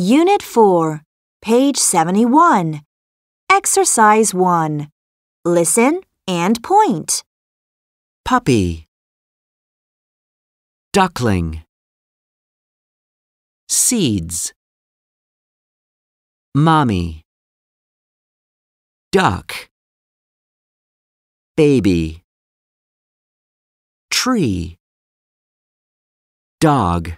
Unit 4, page 71. Exercise 1. Listen and point. Puppy. Duckling. Seeds. Mommy. Duck. Baby. Tree. Dog.